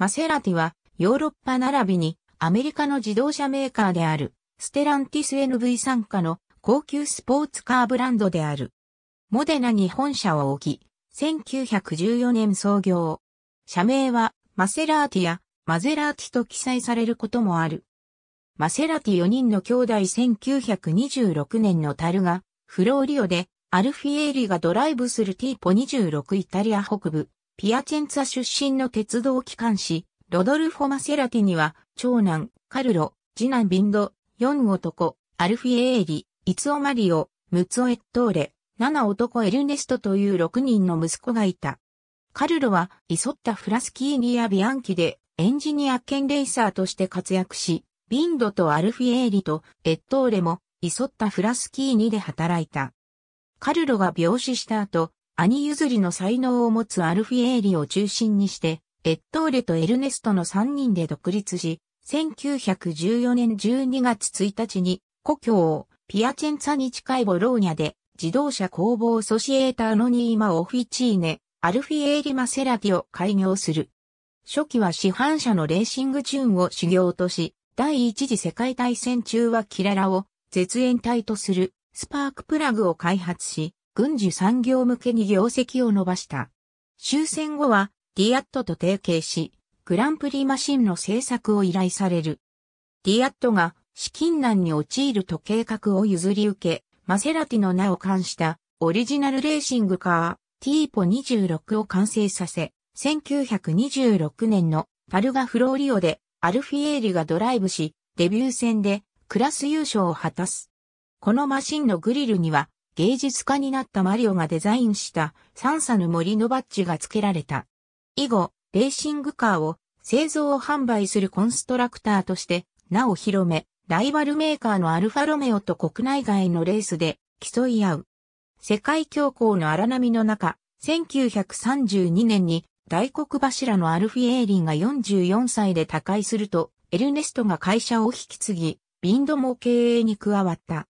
マセラティはヨーロッパ並びにアメリカの自動車メーカーであるステランティス NV 参加の高級スポーツカーブランドである。モデナに本社を置き、1914年創業。社名はマセラーティやマゼラーティと記載されることもある。マセラティ4人の兄弟1926年の樽がフローリオでアルフィエーリがドライブするティーポ26イタリア北部ピアチェンツァ出身の鉄道機関士、ロドルフォ・マセラティには、長男、カルロ、次男ビンド、四男、アルフィエーリ、イツオマリオ、ムツオエットーレ、七男エルネストという六人の息子がいた。カルロは、イソッタ・フラスキーニやビアンキで、エンジニア兼レーサーとして活躍し、ビンドとアルフィエーリとエットーレも、イソッタ・フラスキーニで働いた。カルロが病死した後、兄譲りの才能を持つアルフィエーリを中心にして、エットーレとエルネストの3人で独立し、1914年12月1日に故郷をピアチェンツァに近いボローニャで自動車工房ソシエーターのニーマオフィチーネ、アルフィエーリマセラティを開業する。初期は市販車のレーシングチューンを修行とし、第一次世界大戦中はキララを絶縁体とするスパークプラグを開発し、軍需産業向けに業績を伸ばした。終戦後は、ディアットと提携し、グランプリマシンの製作を依頼される。ディアットが資金難に陥ると計画を譲り受け、マセラティの名を冠したオリジナルレーシングカー、ティーポ26を完成させ、1926年のパルガフローリオでアルフィエーリがドライブし、デビュー戦でクラス優勝を果たす。このマシンのグリルには芸術家になったマリオがデザインしたサンサの森のバッジが付けられた。以後、レーシングカーを製造を販売するコンストラクターとして、なお広め、ライバルメーカーのアルファロメオと国内外のレースで競い合う。世界恐慌の荒波の中、1932年に大黒柱のアルフィエーリンが44歳で他界すると、エルネストが会社を引き継ぎ、ビンドも経営に加わった。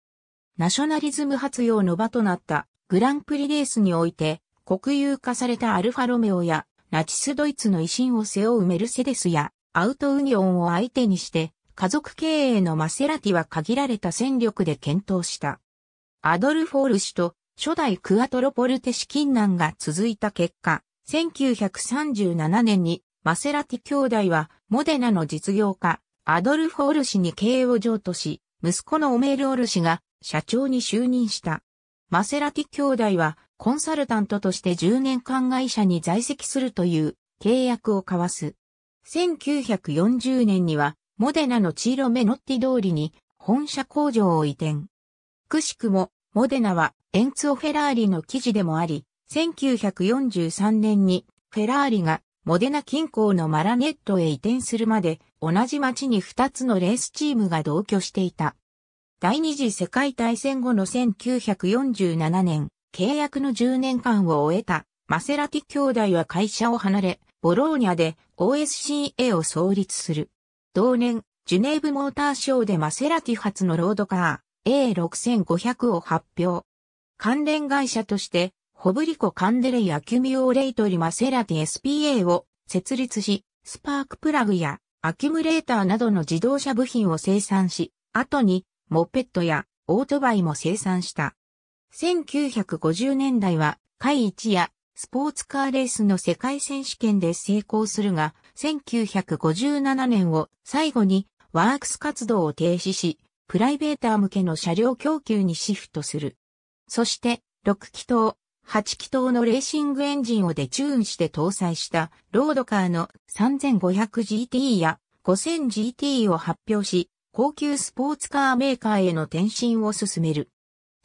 ナショナリズム発揚の場となったグランプリレースにおいて国有化されたアルファロメオやナチスドイツの威信を背負うメルセデスやアウトウニオンを相手にして家族経営のマセラティは限られた戦力で検討した。アドルフォール氏と初代クアトロポルテ資金難が続いた結果、1937年にマセラティ兄弟はモデナの実業家アドルフォール氏に経営を譲渡し、息子のオメール・オル氏が社長に就任した。マセラティ兄弟はコンサルタントとして10年間会社に在籍するという契約を交わす。1940年にはモデナのチーロメノッティ通りに本社工場を移転。くしくもモデナはエンツオ・フェラーリの記事でもあり、1943年にフェラーリがモデナ近郊のマラネットへ移転するまで同じ町に2つのレースチームが同居していた。第二次世界大戦後の1947年、契約の10年間を終えたマセラティ兄弟は会社を離れ、ボローニャで OSCA を創立する。同年、ジュネーブモーターショーでマセラティ初のロードカー A6500 を発表。関連会社として、ホブリコ・カンデレイ・アキュミオーレイトリ・マセラティ SPA を設立し、スパークプラグやアキュムレーターなどの自動車部品を生産し、後にモペットやオートバイも生産した。1950年代は、海一やスポーツカーレースの世界選手権で成功するが、1957年を最後にワークス活動を停止し、プライベーター向けの車両供給にシフトする。そして、6気筒、8気筒のレーシングエンジンをデチューンして搭載したロードカーの 3500GT や 5000GT を発表し、高級スポーツカーメーカーへの転身を進める。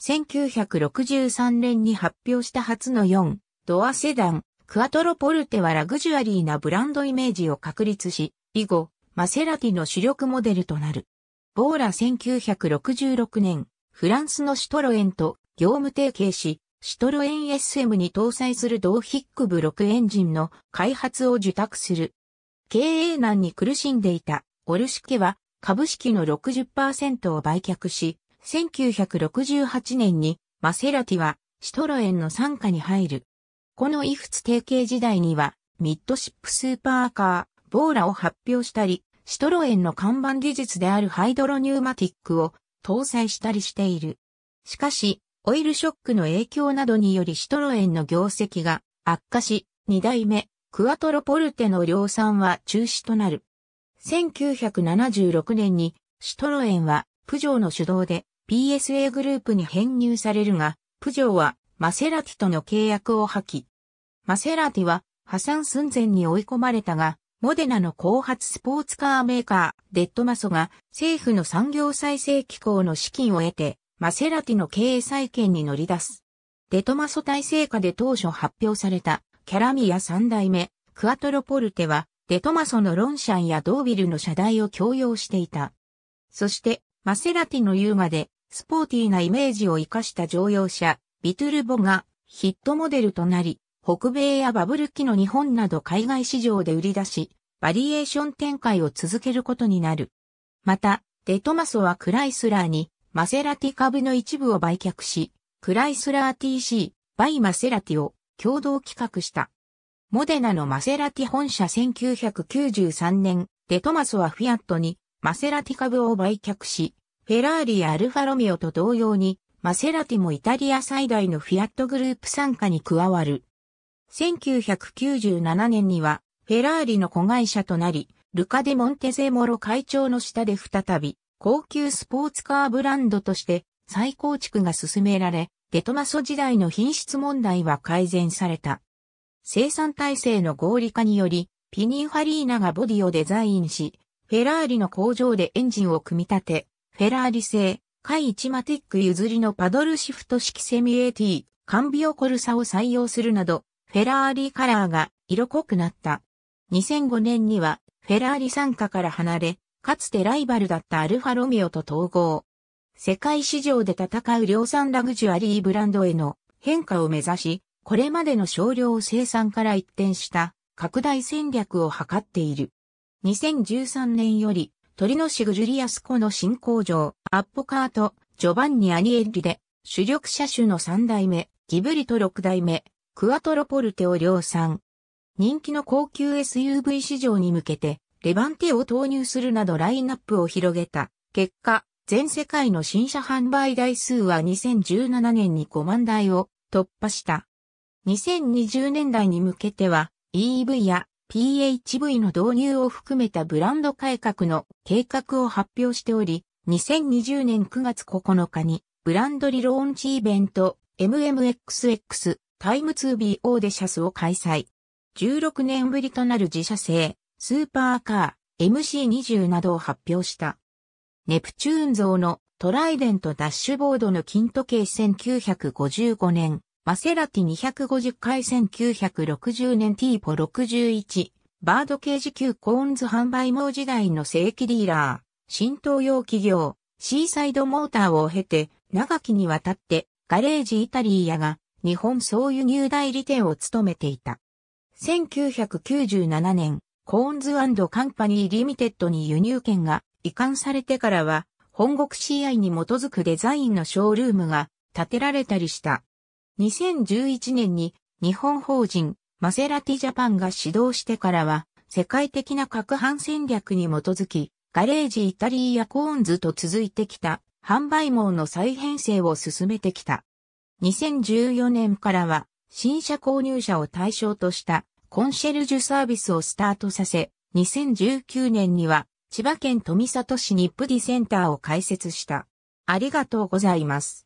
1963年に発表した初の4ドアセダン、クアトロポルテはラグジュアリーなブランドイメージを確立し、以後、マセラティの主力モデルとなる。ボーラ1966年、フランスのシトロエンと業務提携し、シトロエン SM に搭載する同ヒックブロクエンジンの開発を受託する。経営難に苦しんでいたオルシケは株式の60%を売却し、1968年にマセラティはシトロエンの傘下に入る。このイフツ提携時代には、ミッドシップスーパーカー、ボーラを発表したり、シトロエンの看板技術であるハイドロニューマティックを搭載したりしている。しかし、オイルショックの影響などによりシトロエンの業績が悪化し、2代目、クアトロポルテの量産は中止となる。1976年にシトロエンはプジョーの主導で PSA グループに編入されるが、プジョーはマセラティとの契約を破棄。マセラティは破産寸前に追い込まれたが、モデナの後発スポーツカーメーカー、デッドマソが政府の産業再生機構の資金を得て、マセラティの経営再建に乗り出す。デトマソ体制下で当初発表されたキャラミア3代目、クアトロポルテはデトマソのロンシャンやドービルの車台を共用していた。そして、マセラティの優雅で、スポーティーなイメージを活かした乗用車、ビトゥルボがヒットモデルとなり、北米やバブル期の日本など海外市場で売り出し、バリエーション展開を続けることになる。また、デトマソはクライスラーにマセラティ株の一部を売却し、クライスラー TC、バイマセラティを共同企画した。モデナのマセラティ本社1993年、デトマスはフィアットにマセラティ株を売却し、フェラーリやアルファロミオと同様に、マセラティもイタリア最大のフィアットグループ参加に加わる。1997年には、フェラーリの子会社となり、ルカ・デ・モンテゼモロ会長の下で再び、高級スポーツカーブランドとして再構築が進められ、デトマソ時代の品質問題は改善された。生産体制の合理化により、ピニーファリーナがボディをデザインし、フェラーリの工場でエンジンを組み立て、フェラーリ製、カイチマティック譲りのパドルシフト式セミエィー、カンビオコルサを採用するなど、フェラーリカラーが色濃くなった。2005年には、フェラーリ参加から離れ、かつてライバルだったアルファロミオと統合。世界市場で戦う量産ラグジュアリーブランドへの変化を目指し、これまでの少量生産から一転した拡大戦略を図っている。2013年より、鳥のシグジュリアスコの新工場、アッポカート、ジョバンニ・アニエッリで、主力車種の3代目、ギブリト6代目、クアトロポルテを量産。人気の高級 SUV 市場に向けて、レバンテを投入するなどラインナップを広げた。結果、全世界の新車販売台数は2017年に5万台を突破した。2020年代に向けては EV や PHV の導入を含めたブランド改革の計画を発表しており、2020年9月9日にブランドリローンチイベント MMXX タイム 2B オーデシャスを開催。16年ぶりとなる自社製スーパーカー MC20 などを発表した。ネプチューン像のトライデントダッシュボードの金時計1955年マセラティ250回1960年ティーポ61、バードケージ級コーンズ販売網時代の正規ディーラー、新東洋企業、シーサイドモーターを経て、長きにわたって、ガレージイタリアが、日本総輸入代理店を務めていた。1997年、コーンズカンパニーリミテッドに輸入権が移管されてからは、本国 CI に基づくデザインのショールームが建てられたりした。2011年に日本法人マセラティジャパンが指導してからは世界的な各販戦略に基づきガレージイタリーやコーンズと続いてきた販売網の再編成を進めてきた。2014年からは新車購入者を対象としたコンシェルジュサービスをスタートさせ、2019年には千葉県富里市にプディセンターを開設した。ありがとうございます。